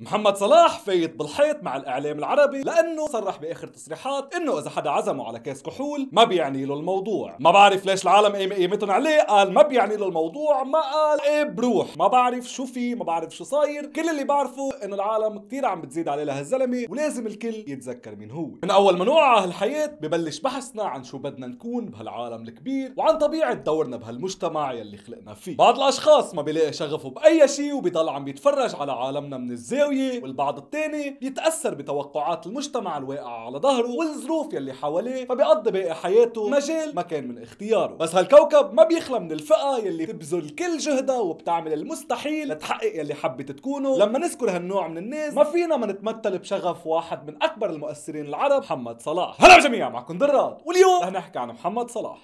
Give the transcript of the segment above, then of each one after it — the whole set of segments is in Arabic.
محمد صلاح فايت بالحيط مع الاعلام العربي لانه صرح باخر تصريحات انه اذا حدا عزمه على كاس كحول ما بيعني له الموضوع ما بعرف ليش العالم قيمتهم عليه قال ما بيعني له الموضوع ما قال ايه بروح ما بعرف شو في ما بعرف شو صاير كل اللي بعرفه انه العالم كثير عم بتزيد عليه لهالزلمه ولازم الكل يتذكر مين هو من اول ما نوقع على هالحياه ببلش بحثنا عن شو بدنا نكون بهالعالم الكبير وعن طبيعه دورنا بهالمجتمع يلي خلقنا فيه بعض الاشخاص ما بيلاقي شغفه باي شيء وبيضل عم يتفرج على عالمنا من الزاويه الزاوية والبعض الثاني بيتأثر بتوقعات المجتمع الواقع على ظهره والظروف يلي حواليه فبيقضي باقي حياته مجال ما كان من اختياره بس هالكوكب ما بيخلى من الفئة يلي بتبذل كل جهدها وبتعمل المستحيل لتحقق يلي حبت تكونه لما نذكر هالنوع من الناس ما فينا ما نتمثل بشغف واحد من أكبر المؤثرين العرب محمد صلاح هلا جميعا معكم دراد واليوم رح نحكي عن محمد صلاح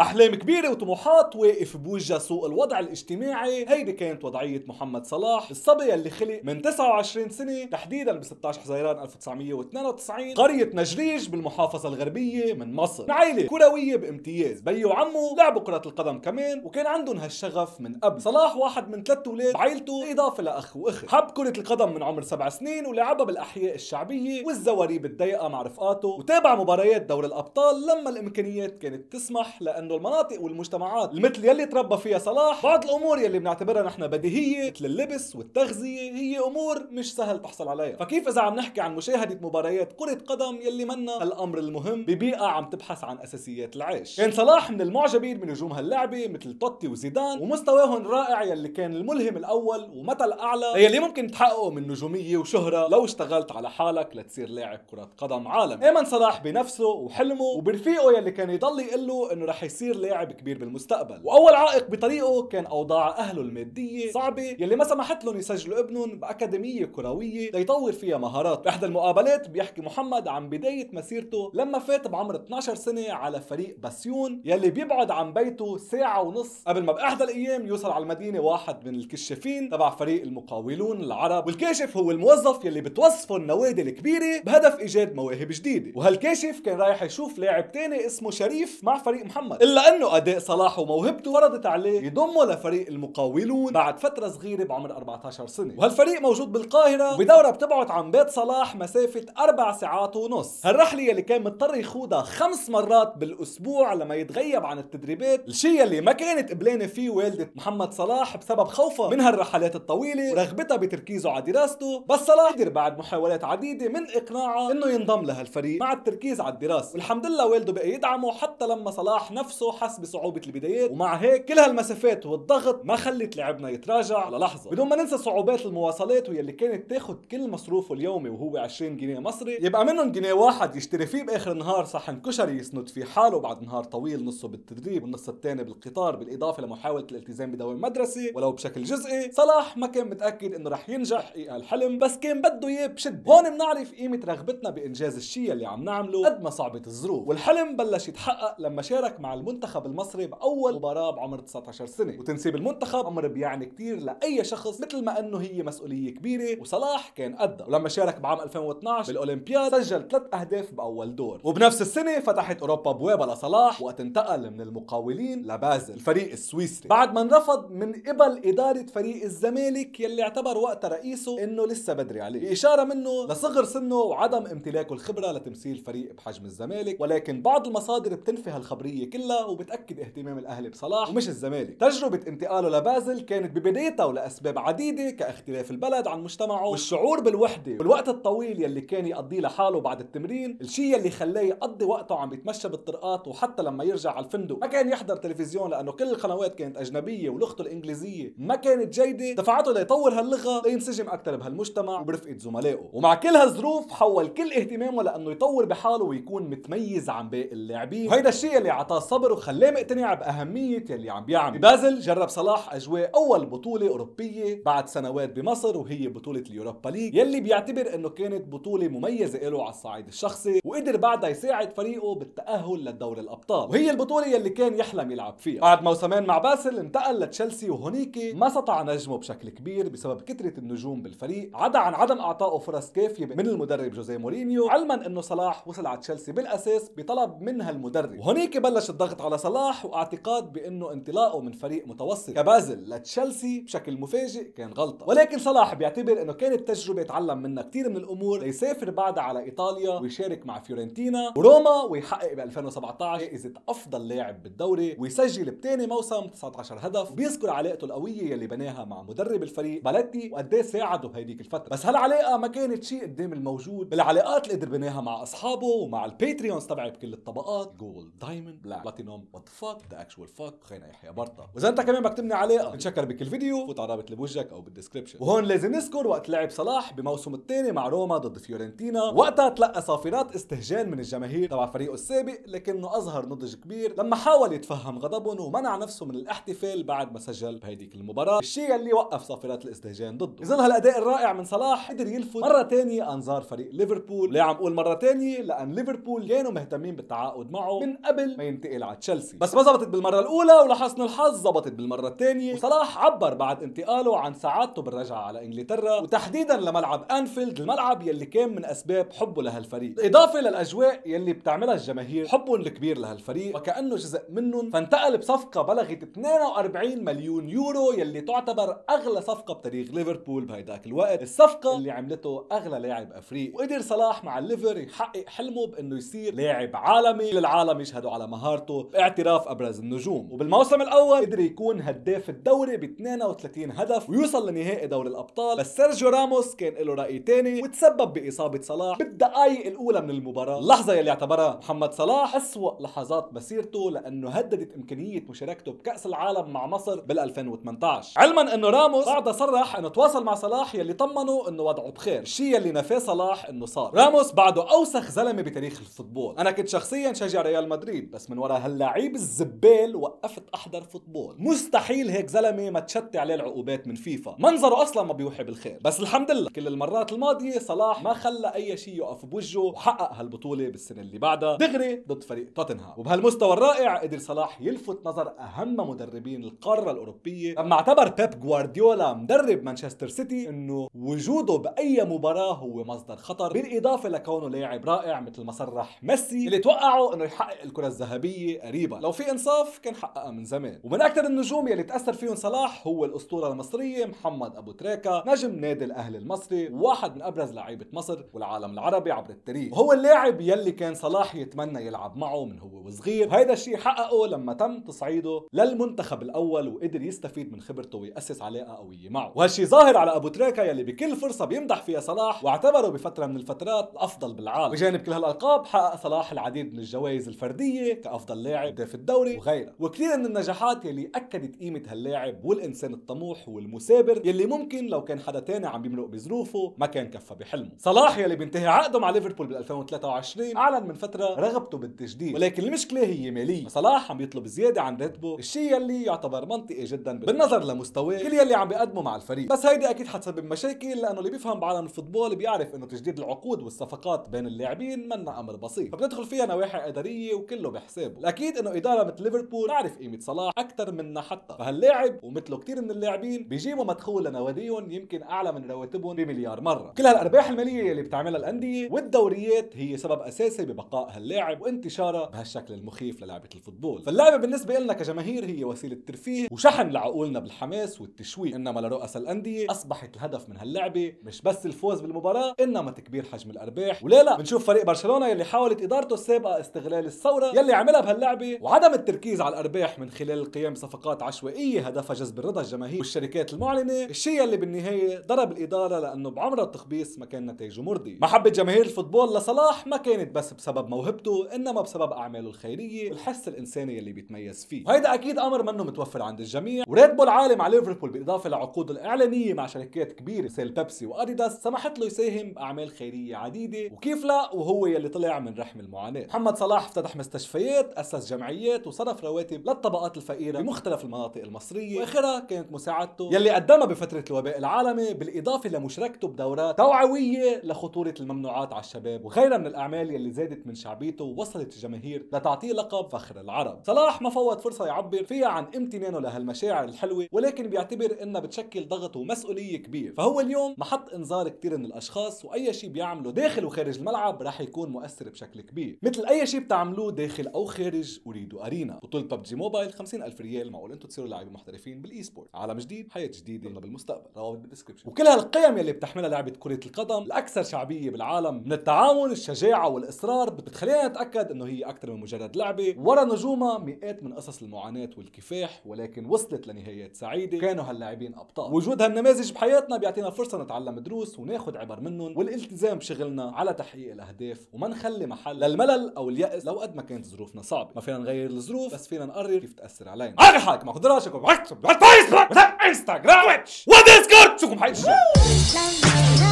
احلام كبيره وطموحات واقف بوجه سوء الوضع الاجتماعي هيدي كانت وضعيه محمد صلاح الصبي اللي خلق من 29 سنه تحديدا ب 16 حزيران 1992 قريه نجريج بالمحافظه الغربيه من مصر من عائله كرويه بامتياز بيو وعمه لعبوا كره القدم كمان وكان عندهم هالشغف من قبل صلاح واحد من ثلاث اولاد بعائلته اضافه لاخ واخت حب كره القدم من عمر سبع سنين ولعبها بالاحياء الشعبيه والزواريب الضيقه مع رفقاته وتابع مباريات دوري الابطال لما الامكانيات كانت تسمح لانه انه المناطق والمجتمعات مثل يلي تربى فيها صلاح بعض الامور يلي بنعتبرها نحن بديهيه مثل اللبس والتغذيه هي امور مش سهل تحصل عليها فكيف اذا عم نحكي عن مشاهده مباريات كره قدم يلي منا الامر المهم ببيئه عم تبحث عن اساسيات العيش كان صلاح من المعجبين من نجوم هاللعبه مثل توتي وزيدان ومستواهم رائع يلي كان الملهم الاول ومثل اعلى يلي ممكن تحققه من نجوميه وشهره لو اشتغلت على حالك لتصير لاعب كره قدم عالمي ايمن صلاح بنفسه وحلمه وبرفيقه يلي كان يضل يقول له انه رح يصير يصير لاعب كبير بالمستقبل واول عائق بطريقه كان اوضاع اهله الماديه صعبه يلي ما سمحت لهم يسجلوا ابنهم باكاديميه كرويه ليطور فيها مهارات باحدى المقابلات بيحكي محمد عن بدايه مسيرته لما فات بعمر 12 سنه على فريق بسيون يلي بيبعد عن بيته ساعه ونص قبل ما باحدى الايام يوصل على المدينه واحد من الكشافين تبع فريق المقاولون العرب والكاشف هو الموظف يلي بتوصفه النوادي الكبيره بهدف ايجاد مواهب جديده وهالكاشف كان رايح يشوف لاعب تاني اسمه شريف مع فريق محمد إلا أنه أداء صلاح وموهبته فرضت عليه يضمه لفريق المقاولون بعد فترة صغيرة بعمر 14 سنة وهالفريق موجود بالقاهرة بدوره بتبعد عن بيت صلاح مسافة أربع ساعات ونص هالرحلة يلي كان مضطر يخوضها خمس مرات بالأسبوع لما يتغيب عن التدريبات الشيء اللي ما كانت قبلانة فيه والدة محمد صلاح بسبب خوفها من هالرحلات الطويلة ورغبتها بتركيزه على دراسته بس صلاح قدر بعد محاولات عديدة من إقناعه إنه ينضم لهالفريق مع التركيز على الدراسة والحمد لله والده بقى يدعمه حتى لما صلاح نفسه نفسه حس بصعوبة البدايات ومع هيك كل هالمسافات والضغط ما خلت لعبنا يتراجع للحظة بدون ما ننسى صعوبات المواصلات ويلي كانت تاخد كل مصروفه اليومي وهو 20 جنيه مصري يبقى منهم جنيه واحد يشتري فيه باخر النهار صحن كشري يسند فيه حاله بعد نهار طويل نصه بالتدريب والنص الثاني بالقطار بالاضافة لمحاولة الالتزام بدوام مدرسي ولو بشكل جزئي صلاح ما كان متأكد انه رح ينجح يحقق الحلم بس كان بده اياه بشدة هون بنعرف قيمة رغبتنا بانجاز الشيء اللي عم نعمله قد ما صعبت الظروف والحلم بلش يتحقق لما شارك مع المنتخب المصري باول مباراه بعمر 19 سنه وتنسيب المنتخب امر بيعني كثير لاي شخص مثل ما انه هي مسؤوليه كبيره وصلاح كان قدها ولما شارك بعام 2012 بالاولمبياد سجل ثلاث اهداف باول دور وبنفس السنه فتحت اوروبا بوابه لصلاح وقت انتقل من المقاولين لبازل الفريق السويسري بعد ما انرفض من قبل اداره فريق الزمالك يلي اعتبر وقتها رئيسه انه لسه بدري عليه باشاره منه لصغر سنه وعدم امتلاكه الخبره لتمثيل فريق بحجم الزمالك ولكن بعض المصادر بتنفي هالخبريه كلها فيلا وبتاكد اهتمام الاهلي بصلاح ومش الزمالك تجربه انتقاله لبازل كانت ببدايتها ولاسباب عديده كاختلاف البلد عن مجتمعه والشعور بالوحده والوقت الطويل يلي كان يقضيه لحاله بعد التمرين الشيء يلي خلاه يقضي وقته عم يتمشى بالطرقات وحتى لما يرجع على الفندق ما كان يحضر تلفزيون لانه كل القنوات كانت اجنبيه ولغته الانجليزيه ما كانت جيده دفعته ليطور هاللغه لينسجم اكثر بهالمجتمع وبرفقه زملائه ومع كل هالظروف حول كل اهتمامه لانه يطور بحاله ويكون متميز عن باقي اللاعبين وهيدا الشيء اللي اعطاه الخبر وخلاه مقتنع بأهمية يلي عم بيعمل ببازل جرب صلاح أجواء أول بطولة أوروبية بعد سنوات بمصر وهي بطولة اليوروبا ليج يلي بيعتبر أنه كانت بطولة مميزة له على الصعيد الشخصي وقدر بعدها يساعد فريقه بالتأهل لدور الأبطال وهي البطولة يلي كان يحلم يلعب فيها بعد موسمين مع باسل انتقل لتشيلسي وهونيك ما سطع نجمه بشكل كبير بسبب كثرة النجوم بالفريق عدا عن عدم اعطائه فرص كافية من المدرب جوزيه مورينيو علما انه صلاح وصل على تشيلسي بالاساس بطلب من هالمدرب وهونيك بلش الضغط ضغط على صلاح واعتقاد بانه انطلاقه من فريق متوسط كبازل لتشيلسي بشكل مفاجئ كان غلطه ولكن صلاح بيعتبر انه كانت تجربه تعلم منها كثير من الامور ليسافر بعدها على ايطاليا ويشارك مع فيورنتينا وروما ويحقق ب 2017 جائزه افضل لاعب بالدوري ويسجل بثاني موسم 19 هدف وبيذكر علاقته القويه يلي بناها مع مدرب الفريق باليتي وقد ايه ساعده بهيديك الفتره بس هالعلاقه ما كانت شيء قدام الموجود بالعلاقات اللي قدر بناها مع اصحابه ومع الباتريونز تبعي بكل الطبقات جول دايموند بلاك بلاتينوم وات فاك ذا اكشوال فاك خينا يحيى برطا واذا انت كمان بدك تبني علاقه نشكر بكل فيديو فوت على رابط اللي بوجهك او بالدسكربشن وهون لازم نذكر وقت لعب صلاح بموسم الثاني مع روما ضد فيورنتينا وقتها تلقى صافرات استهجان من الجماهير تبع فريقه السابق لكنه اظهر نضج كبير لما حاول يتفهم غضبهم ومنع نفسه من الاحتفال بعد ما سجل بهيديك المباراه الشيء اللي وقف صافرات الاستهجان ضده اذا هالاداء الرائع من صلاح قدر يلفت مره ثانيه انظار فريق ليفربول ليه عم اقول مره ثانيه لان ليفربول كانوا مهتمين بالتعاقد معه من قبل ما ينتقل تشيلسي بس ما زبطت بالمره الاولى ولحسن الحظ زبطت بالمره الثانيه وصلاح عبر بعد انتقاله عن سعادته بالرجعه على انجلترا وتحديدا لملعب انفيلد الملعب يلي كان من اسباب حبه لهالفريق اضافه للاجواء يلي بتعملها الجماهير حبهم الكبير لهالفريق وكانه جزء منهم فانتقل بصفقه بلغت 42 مليون يورو يلي تعتبر اغلى صفقه بتاريخ ليفربول بهيداك الوقت الصفقه اللي عملته اغلى لاعب افريقي وقدر صلاح مع الليفر يحقق حلمه بانه يصير لاعب عالمي للعالم يشهدوا على مهارته اعتراف ابرز النجوم وبالموسم الاول قدر يكون هداف الدوري ب 32 هدف ويوصل لنهائي دوري الابطال بس سيرجيو راموس كان له راي تاني وتسبب باصابه صلاح بالدقائق الاولى من المباراه اللحظه يلي اعتبرها محمد صلاح اسوء لحظات مسيرته لانه هددت امكانيه مشاركته بكاس العالم مع مصر بال 2018 علما انه راموس بعدها صرح انه تواصل مع صلاح يلي طمنه انه وضعه بخير الشيء يلي نفاه صلاح انه صار راموس بعده اوسخ زلمه بتاريخ الفوتبول انا كنت شخصيا شجع ريال مدريد بس من وراء هاللعيب الزبال وقفت احضر فوتبول مستحيل هيك زلمه ما تشتي عليه العقوبات من فيفا منظره اصلا ما بيوحي بالخير بس الحمد لله كل المرات الماضيه صلاح ما خلى اي شيء يقف بوجهه وحقق هالبطوله بالسنه اللي بعدها دغري ضد فريق توتنهام وبهالمستوى الرائع قدر صلاح يلفت نظر اهم مدربين القاره الاوروبيه لما اعتبر بيب جوارديولا مدرب مانشستر سيتي انه وجوده باي مباراه هو مصدر خطر بالاضافه لكونه لاعب رائع مثل ما صرح ميسي اللي توقعوا انه يحقق الكره الذهبيه قريبا لو في انصاف كان حققها من زمان ومن اكثر النجوم يلي تاثر فيهم صلاح هو الاسطوره المصريه محمد ابو تريكا نجم نادي الاهلي المصري واحد من ابرز لعيبه مصر والعالم العربي عبر التاريخ وهو اللاعب يلي كان صلاح يتمنى يلعب معه من هو وصغير وهيدا الشيء حققه لما تم تصعيده للمنتخب الاول وقدر يستفيد من خبرته ويأسس علاقه قويه معه وهالشيء ظاهر على ابو تريكا يلي بكل فرصه بيمدح فيها صلاح واعتبره بفتره من الفترات الافضل بالعالم بجانب كل هالالقاب حقق صلاح العديد من الجوائز الفرديه كافضل هاللاعب هداف الدوري وغيره وكثير من النجاحات يلي اكدت قيمه هاللاعب والانسان الطموح والمثابر يلي ممكن لو كان حدا تاني عم بيمرق بظروفه ما كان كفى بحلمه صلاح يلي بينتهي عقده مع ليفربول بال 2023 اعلن من فتره رغبته بالتجديد ولكن المشكله هي ماليه صلاح عم بيطلب زياده عن راتبه الشيء يلي يعتبر منطقي جدا بالنظر لمستواه كل يلي عم بيقدمه مع الفريق بس هيدي اكيد حتسبب مشاكل لانه اللي بيفهم بعالم الفوتبول بيعرف انه تجديد العقود والصفقات بين اللاعبين منا امر بسيط فبندخل فيها نواحي اداريه وكله بحسابه اكيد انه اداره مثل ليفربول تعرف قيمه صلاح اكثر منا حتى فهاللاعب ومثله كثير من اللاعبين بيجيبوا مدخول لنواديهم يمكن اعلى من رواتبهم بمليار مره كل هالارباح الماليه اللي بتعملها الانديه والدوريات هي سبب اساسي ببقاء هاللاعب وانتشاره بهالشكل المخيف للعبه الفوتبول فاللعبه بالنسبه لنا كجماهير هي وسيله ترفيه وشحن لعقولنا بالحماس والتشويق انما لرؤساء الانديه اصبحت الهدف من هاللعبه مش بس الفوز بالمباراه انما تكبير حجم الارباح ولا لا بنشوف فريق برشلونه يلي حاولت ادارته السابقه استغلال الثوره يلي عملها بهال اللعبه وعدم التركيز على الارباح من خلال القيام بصفقات عشوائيه هدفها جذب رضا الجماهير والشركات المعلنه الشيء اللي بالنهايه ضرب الاداره لانه بعمر التخبيص ما كان نتائجه مرضي محبه جماهير الفوتبول لصلاح ما كانت بس بسبب موهبته انما بسبب اعماله الخيريه والحس الانساني اللي بيتميز فيه وهيدا اكيد امر منه متوفر عند الجميع وريد بول عالم على ليفربول بالاضافه لعقود الاعلانيه مع شركات كبيره مثل بيبسي واديداس سمحت له يساهم باعمال خيريه عديده وكيف لا وهو يلي طلع من رحم المعاناه محمد صلاح افتتح مستشفيات أسس جمعيات وصرف رواتب للطبقات الفقيرة بمختلف المناطق المصرية وآخرها كانت مساعدته يلي قدمها بفترة الوباء العالمي بالإضافة لمشاركته بدورات توعوية لخطورة الممنوعات على الشباب وغيرها من الأعمال يلي زادت من شعبيته ووصلت الجماهير لتعطيه لقب فخر العرب صلاح ما فوت فرصة يعبر فيها عن امتنانه لهالمشاعر الحلوة ولكن بيعتبر إنها بتشكل ضغط ومسؤولية كبير فهو اليوم محط إنذار كتير من الأشخاص وأي شيء بيعمله داخل وخارج الملعب رح يكون مؤثر بشكل كبير مثل أي شيء بتعملوه داخل أو خارج منتج اريد ارينا بطوله ببجي موبايل 50 الف ريال معقول انتم تصيروا لاعبين محترفين بالاي سبورت عالم جديد حياه جديده يلا بالمستقبل روابط بالدسكربشن وكل هالقيم يلي بتحملها لعبه كره القدم الاكثر شعبيه بالعالم من التعاون الشجاعه والاصرار بتخلينا نتاكد انه هي اكثر من مجرد لعبه ورا نجومها مئات من قصص المعاناه والكفاح ولكن وصلت لنهايات سعيده كانوا هاللاعبين ابطال وجود هالنماذج بحياتنا بيعطينا فرصه نتعلم دروس وناخذ عبر منهم والالتزام بشغلنا على تحقيق الاهداف وما نخلي محل للملل او اليأس لو قد ما كانت ظروفنا صعبه ما فينا نغير الظروف بس فينا نقرر كيف تاثر علينا ارحك مع قدراتكم وعكسكم وعكس فيسبوك انستغرام وديسكورد شوفكم حيشوف